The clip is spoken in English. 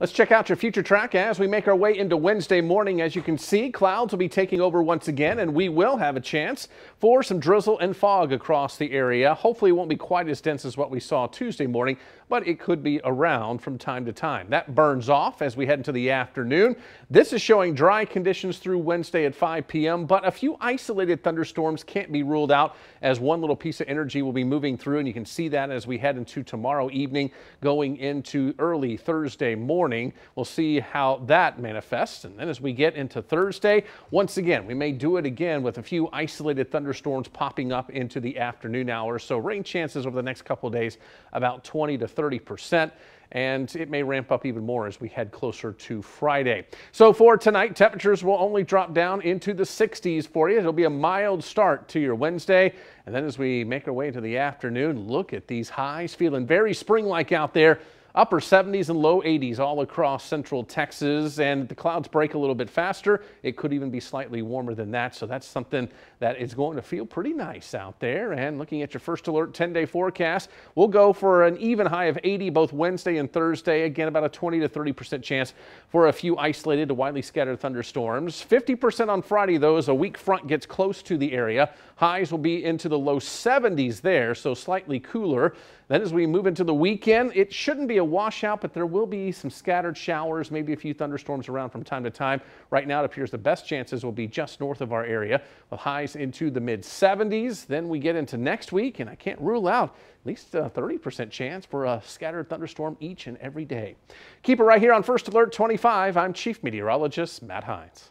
Let's check out your future track as we make our way into Wednesday morning. As you can see, clouds will be taking over once again, and we will have a chance for some drizzle and fog across the area. Hopefully, it won't be quite as dense as what we saw Tuesday morning, but it could be around from time to time. That burns off as we head into the afternoon. This is showing dry conditions through Wednesday at 5 p.m., but a few isolated thunderstorms can't be ruled out as one little piece of energy will be moving through, and you can see that as we head into tomorrow evening going into early Thursday morning. We'll see how that manifests, and then as we get into Thursday, once again, we may do it again with a few isolated thunderstorms popping up into the afternoon hours, so rain chances over the next couple days about 20 to 30 30%, and it may ramp up even more as we head closer to Friday. So for tonight, temperatures will only drop down into the 60s for you. It'll be a mild start to your Wednesday. And then as we make our way into the afternoon, look at these highs feeling very spring like out there. Upper 70s and low 80s all across central Texas, and the clouds break a little bit faster. It could even be slightly warmer than that, so that's something that is going to feel pretty nice out there. And looking at your first alert 10 day forecast, we'll go for an even high of 80 both Wednesday and Thursday. Again, about a 20 to 30% chance for a few isolated to widely scattered thunderstorms. 50% on Friday, though, as a weak front gets close to the area. Highs will be into the low 70s there, so slightly cooler. Then as we move into the weekend, it shouldn't be a washout, but there will be some scattered showers, maybe a few thunderstorms around from time to time. Right now, it appears the best chances will be just north of our area with highs into the mid 70s. Then we get into next week, and I can't rule out at least a 30% chance for a scattered thunderstorm each and every day. Keep it right here on First Alert 25. I'm Chief Meteorologist Matt Hines.